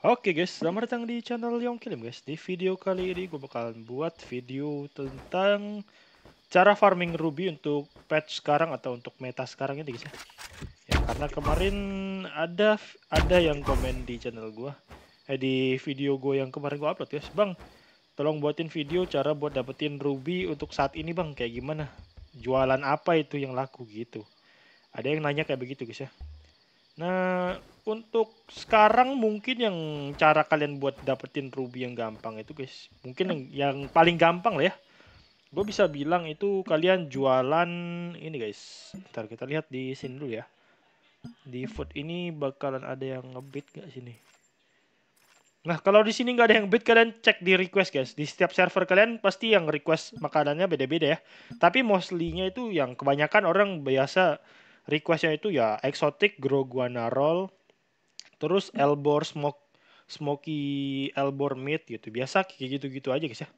Oke guys, selamat datang di channel Yong Kilim guys. Di video kali ini gue bakalan buat video tentang cara farming ruby untuk patch sekarang atau untuk meta sekarang ini guys ya. ya karena kemarin ada ada yang komen di channel gue, eh di video gue yang kemarin gue upload guys, bang, tolong buatin video cara buat dapetin ruby untuk saat ini bang, kayak gimana? Jualan apa itu yang laku gitu? Ada yang nanya kayak begitu guys ya. Nah untuk sekarang mungkin yang cara kalian buat dapetin ruby yang gampang itu guys mungkin yang, yang paling gampang lah ya gue bisa bilang itu kalian jualan ini guys ntar kita lihat di sini dulu ya di food ini bakalan ada yang ngebit gak sini nah kalau di sini nggak ada yang bid kalian cek di request guys di setiap server kalian pasti yang request makanannya beda-beda ya tapi mostly-nya itu yang kebanyakan orang biasa requestnya itu ya exotic grow roll Terus Elbor Smoke Smoky Elbor Meat gitu. Biasa kayak gitu-gitu aja guys ya.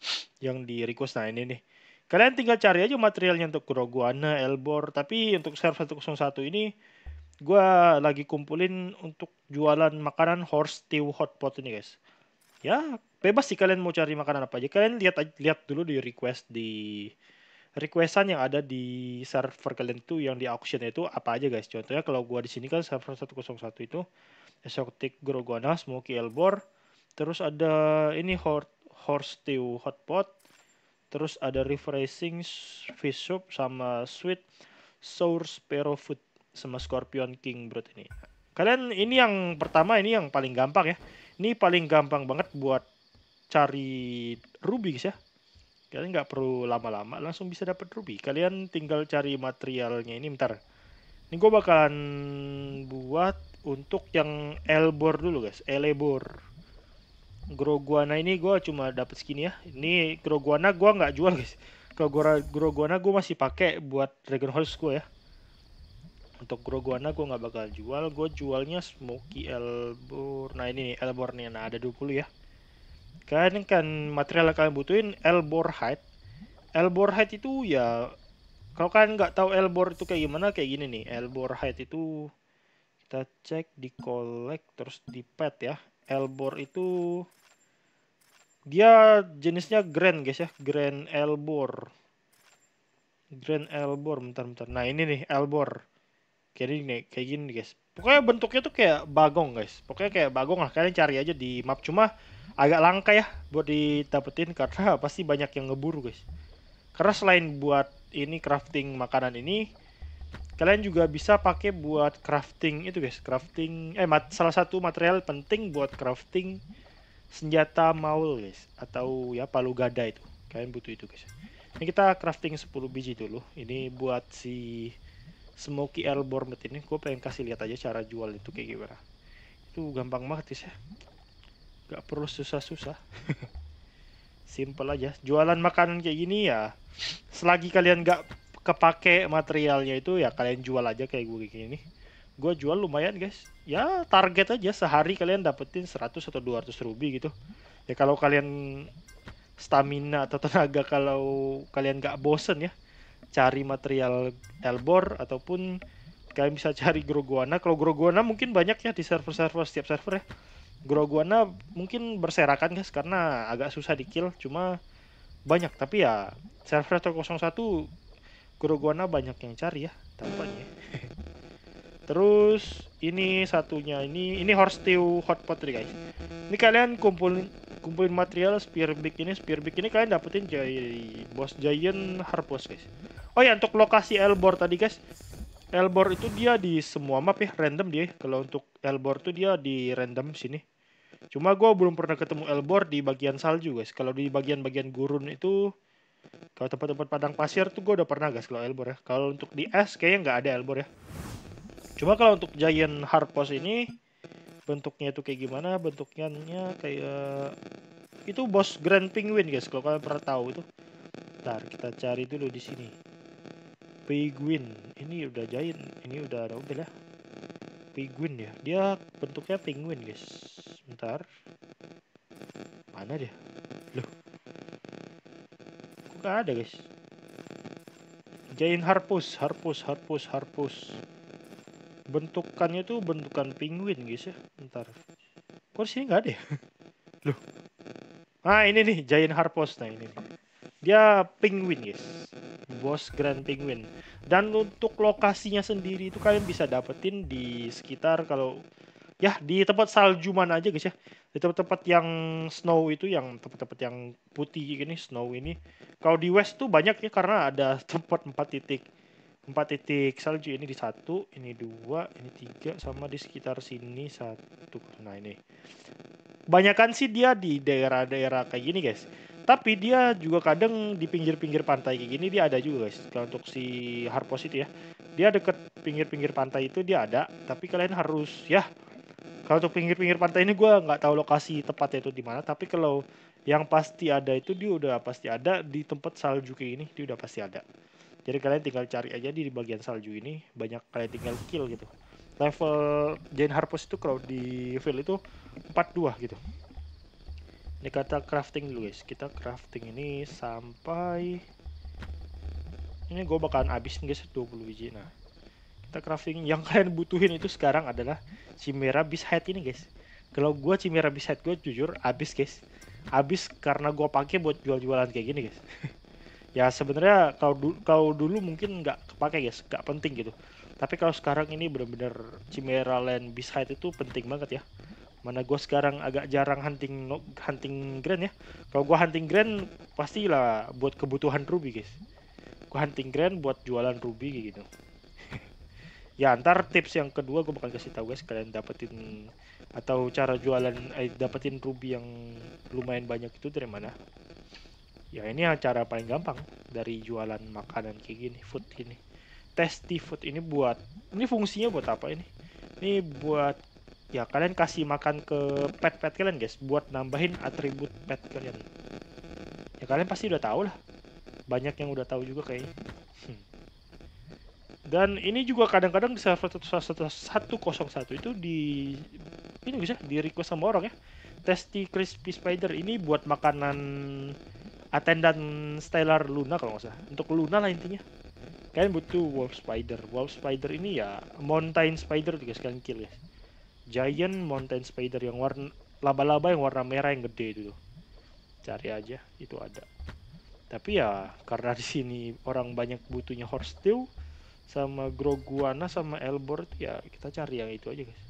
Yang di request nah ini nih. Kalian tinggal cari aja materialnya untuk Groguana, Elbor. Tapi untuk server 101 ini gue lagi kumpulin untuk jualan makanan horse stew hotpot ini guys. Ya bebas sih kalian mau cari makanan apa aja. Kalian lihat lihat dulu di request di requestan yang ada di server kalian tuh yang di auction itu apa aja guys. Contohnya kalau gue di sini kan server 101 itu Exotic grogonas, Smoky Elbor, terus ada ini Hor Horse Stew Hotpot, terus ada Refreshing Fish Soup sama Sweet Sour Sparrow Food sama Scorpion King Brood ini. Kalian ini yang pertama ini yang paling gampang ya. Ini paling gampang banget buat cari ruby guys ya. Kalian nggak perlu lama-lama langsung bisa dapat ruby. Kalian tinggal cari materialnya ini bentar. Ini gue bakalan buat untuk yang Elbor dulu guys, Elebor. Groguana ini gue cuma dapat skin ya. Ini Groguana gue nggak jual guys. Groguana, Groguana gue masih pakai buat Dragon Horse gue ya. Untuk Groguana gue nggak bakal jual. Gue jualnya Smoky Elbor. Nah ini nih, Elbor nih. Nah ada 20 ya. kan kan material yang kalian butuhin Elbor Hide. Elbor Hide itu ya kalau kalian nggak tahu Elbor itu kayak gimana kayak gini nih. Elbor Hide itu kita cek di collect terus di pet ya elbor itu dia jenisnya grand guys ya grand elbor grand elbor bentar-bentar nah ini nih elbor kayak gini kayak gini guys pokoknya bentuknya tuh kayak bagong guys pokoknya kayak bagong lah kalian cari aja di map cuma agak langka ya buat ditapetin karena pasti banyak yang ngeburu guys karena selain buat ini crafting makanan ini kalian juga bisa pakai buat crafting itu guys crafting eh mat, salah satu material penting buat crafting senjata maul guys atau ya palu gada itu kalian butuh itu guys ini kita crafting 10 biji dulu ini buat si smoky elbor ini gue pengen kasih lihat aja cara jual itu kayak gimana itu gampang banget guys ya gak perlu susah-susah simple aja jualan makanan kayak gini ya selagi kalian gak kepake materialnya itu ya kalian jual aja kayak gue kayak gini gue jual lumayan guys ya target aja sehari kalian dapetin 100 atau 200 ruby gitu ya kalau kalian stamina atau tenaga kalau kalian gak bosen ya cari material elbor ataupun kalian bisa cari groguana kalau groguana mungkin banyak ya di server-server setiap server ya groguana mungkin berserakan guys karena agak susah di kill cuma banyak tapi ya server satu Kuroguana banyak yang cari ya tampaknya. Ya. Terus ini satunya ini ini horse stew hot tadi guys. Ini kalian kumpulin kumpulin material spear big ini spear big ini kalian dapetin dari bos giant harpos guys. Oh ya untuk lokasi Elbor tadi guys. Elbor itu dia di semua map ya random dia. Kalau untuk Elbor itu dia di random sini. Cuma gue belum pernah ketemu Elbor di bagian salju guys. Kalau di bagian-bagian gurun itu kalau tempat-tempat padang pasir tuh gue udah pernah gas kalau Elbor ya. Kalau untuk di es kayaknya nggak ada Elbor ya. Cuma kalau untuk Giant Hard Harpos ini bentuknya itu kayak gimana? Bentuknya kayak itu bos Grand Penguin guys. Kalau kalian pernah tahu itu. Ntar kita cari dulu di sini. Penguin. Ini udah Giant. Ini udah ada ya. Penguin ya. Dia bentuknya penguin guys. Bentar. Mana dia? nggak ada guys jain harpus harpus harpus harpus bentukannya tuh bentukan penguin guys ya ntar kok sini nggak ada ya? loh nah ini nih jain harpus nah ini nih. dia penguin guys bos grand penguin dan untuk lokasinya sendiri itu kalian bisa dapetin di sekitar kalau ya di tempat salju mana aja guys ya di tempat-tempat yang snow itu yang tempat-tempat yang putih gini snow ini kalau di west tuh banyak ya karena ada tempat empat titik empat titik salju ini di satu ini dua ini tiga sama di sekitar sini satu nah ini banyakkan sih dia di daerah-daerah kayak gini guys tapi dia juga kadang di pinggir-pinggir pantai kayak gini dia ada juga guys kalau untuk si harpos itu ya dia deket pinggir-pinggir pantai itu dia ada tapi kalian harus ya kalau untuk pinggir-pinggir pantai ini gue nggak tahu lokasi tepatnya itu di mana tapi kalau yang pasti ada itu dia udah pasti ada di tempat salju kayak ini dia udah pasti ada jadi kalian tinggal cari aja di bagian salju ini banyak kalian tinggal kill gitu level Jane Harpus itu kalau di field itu 42 gitu ini kata crafting dulu guys kita crafting ini sampai ini gue bakalan habis guys 20 biji nah kita crafting yang kalian butuhin itu sekarang adalah Chimera Beast Head ini guys kalau gua Chimera Beast Head gue jujur abis guys abis karena gua pakai buat jual-jualan kayak gini guys ya sebenarnya kalau dulu kalau dulu mungkin nggak kepake guys nggak penting gitu tapi kalau sekarang ini bener-bener Chimera Land Beast Head itu penting banget ya mana gua sekarang agak jarang hunting hunting grand ya kalau gua hunting grand pastilah buat kebutuhan ruby guys Gua hunting grand buat jualan ruby gitu ya antar tips yang kedua gue bakal kasih tahu guys kalian dapetin atau cara jualan eh, dapetin ruby yang lumayan banyak itu dari mana ya ini cara paling gampang dari jualan makanan kayak gini food ini tasty food ini buat ini fungsinya buat apa ini ini buat ya kalian kasih makan ke pet-pet kalian guys buat nambahin atribut pet kalian ya kalian pasti udah tahu lah banyak yang udah tahu juga kayaknya hmm. Dan ini juga kadang-kadang di server 101 itu di ini bisa di request sama orang ya. Testy Crispy Spider ini buat makanan attendant Stellar Luna kalau nggak salah. Untuk Luna lah intinya. Kalian butuh Wolf Spider. Wolf Spider ini ya Mountain Spider juga sekalian kill ya. Giant Mountain Spider yang warna laba-laba yang warna merah yang gede itu Cari aja, itu ada. Tapi ya karena di sini orang banyak butuhnya horse tail sama Groguana sama Elbert ya kita cari yang itu aja guys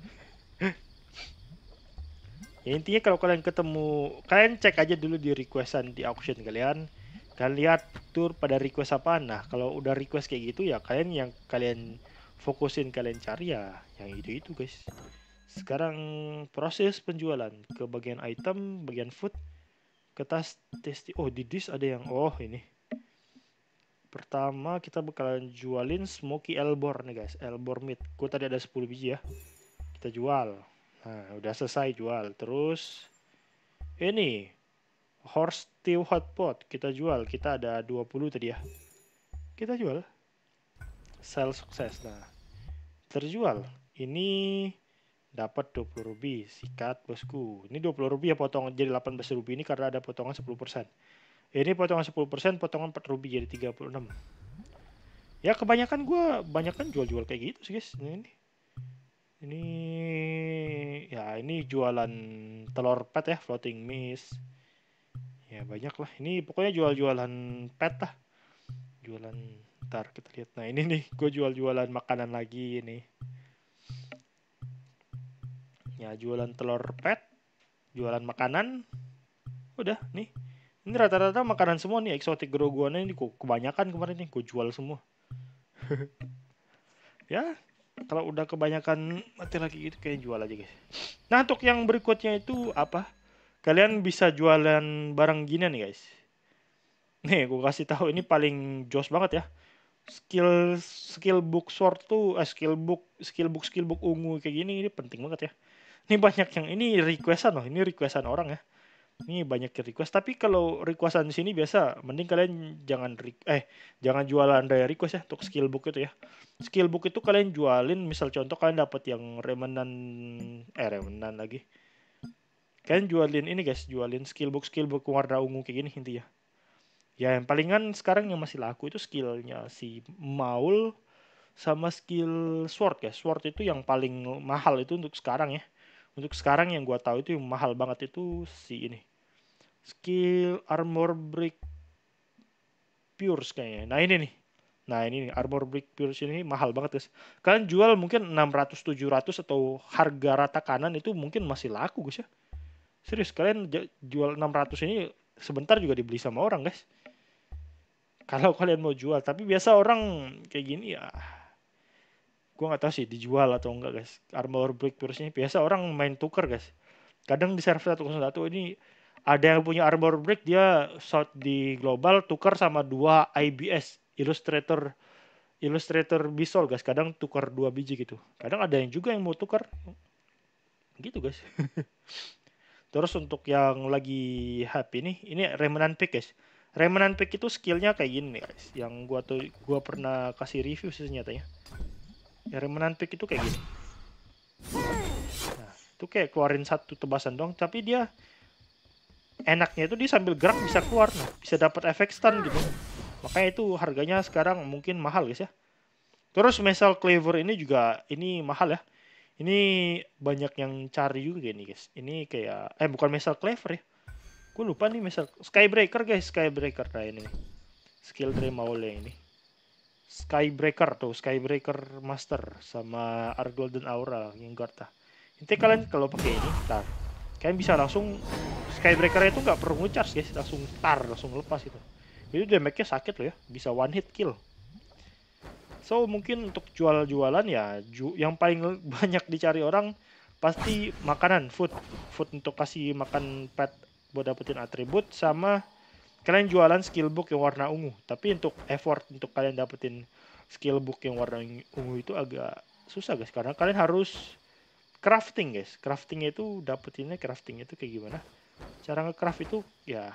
ya intinya kalau kalian ketemu kalian cek aja dulu di requestan di auction kalian kalian lihat tur pada request apa nah kalau udah request kayak gitu ya kalian yang kalian fokusin kalian cari ya yang itu itu guys sekarang proses penjualan ke bagian item bagian food ke tas testi oh di dis ada yang oh ini Pertama kita bakalan jualin Smoky Elbor nih guys, Elbor Meat. Gue tadi ada 10 biji ya. Kita jual. Nah, udah selesai jual. Terus ini Horse Stew Hot Pot kita jual. Kita ada 20 tadi ya. Kita jual. Sell sukses. Nah, terjual. Ini dapat 20 rupiah sikat bosku. Ini 20 rupiah potong jadi 18 rupiah ini karena ada potongan 10% ini potongan 10% potongan 4 rupiah jadi 36 ya kebanyakan gue banyak kan jual-jual kayak gitu sih guys ini, ini ini ya ini jualan telur pet ya floating miss ya banyak lah ini pokoknya jual-jualan pet lah jualan ntar kita lihat nah ini nih gue jual-jualan makanan lagi ini ya jualan telur pet jualan makanan udah nih ini rata-rata makanan semua nih eksotik gerogoannya ini kebanyakan kemarin nih gue jual semua. ya, kalau udah kebanyakan mati lagi itu kayak jual aja guys. Nah untuk yang berikutnya itu apa? Kalian bisa jualan barang gini nih guys. Nih gue kasih tahu ini paling jos banget ya. Skill skill book sword tuh eh, skill book skill book skill book ungu kayak gini ini penting banget ya. Ini banyak yang ini requestan loh, ini requestan orang ya ini banyak request. Tapi kalau requestan di sini biasa, mending kalian jangan eh jangan jualan dari request ya untuk skill book itu ya. Skill book itu kalian jualin, misal contoh kalian dapat yang remenan eh remenan lagi. Kalian jualin ini guys, jualin skill book skill book warna ungu kayak gini intinya. Ya yang palingan sekarang yang masih laku itu skillnya si Maul sama skill sword ya. Sword itu yang paling mahal itu untuk sekarang ya. Untuk sekarang yang gua tahu itu yang mahal banget itu si ini skill armor brick pures kayaknya. Nah ini nih. Nah ini nih, armor brick pures ini mahal banget guys. Kalian jual mungkin 600 700 atau harga rata kanan itu mungkin masih laku guys ya. Serius kalian jual 600 ini sebentar juga dibeli sama orang guys. Kalau kalian mau jual, tapi biasa orang kayak gini ya gue gak tau sih dijual atau enggak guys armor brick purusnya biasa orang main tuker guys kadang di server satu satu ini ada yang punya armor break dia shot di global tukar sama dua IBS Illustrator Illustrator bisol guys kadang tukar dua biji gitu kadang ada yang juga yang mau tukar gitu guys terus untuk yang lagi happy nih ini remnant pick guys remnant pick itu skillnya kayak gini guys yang gua tuh gua pernah kasih review sih nyatanya ya, remnant pick itu kayak gini nah itu kayak keluarin satu tebasan dong tapi dia enaknya itu dia sambil gerak bisa keluar nah bisa dapat efek stun gitu makanya itu harganya sekarang mungkin mahal guys ya terus misal clever ini juga ini mahal ya ini banyak yang cari juga nih guys ini kayak eh bukan misal clever ya gue lupa nih misal skybreaker guys skybreaker nah ini skill dream maulnya ini skybreaker tuh skybreaker master sama argolden aura yang garta intinya kalian kalau pakai ini ntar kalian bisa langsung Skybreaker itu nggak perlu ngecharge guys, ya, langsung tar, langsung lepas itu. Itu damage-nya sakit loh ya, bisa one hit kill. So mungkin untuk jual-jualan ya, ju yang paling banyak dicari orang pasti makanan, food, food untuk kasih makan pet buat dapetin atribut sama kalian jualan skill book yang warna ungu. Tapi untuk effort untuk kalian dapetin skill book yang warna ungu itu agak susah guys karena kalian harus crafting guys crafting itu dapetinnya crafting itu kayak gimana cara ngecraft itu ya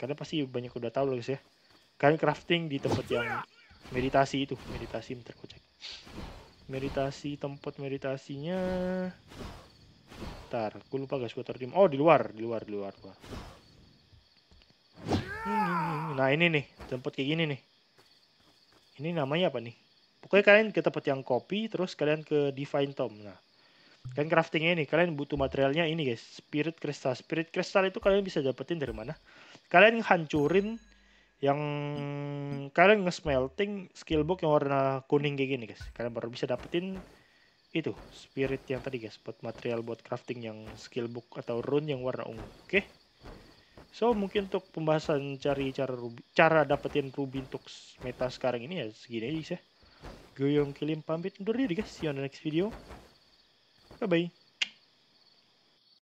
kalian pasti banyak udah tahu loh guys ya kalian crafting di tempat yang meditasi itu meditasi bentar gue cek meditasi tempat meditasinya ntar aku lupa guys gue taruh oh di luar di luar di luar, luar. nah ini nih tempat kayak gini nih ini namanya apa nih pokoknya kalian ke tempat yang kopi terus kalian ke divine tom nah Kalian craftingnya ini kalian butuh materialnya ini guys spirit kristal spirit kristal itu kalian bisa dapetin dari mana kalian hancurin yang kalian nge-smelting skill book yang warna kuning kayak gini guys kalian baru bisa dapetin itu spirit yang tadi guys buat material buat crafting yang skill book atau rune yang warna ungu oke okay? so mungkin untuk pembahasan cari cara ruby, cara dapetin ruby untuk meta sekarang ini ya segini aja guys ya Goyong yang kilim pamit undur diri guys see you on the next video Fica bem.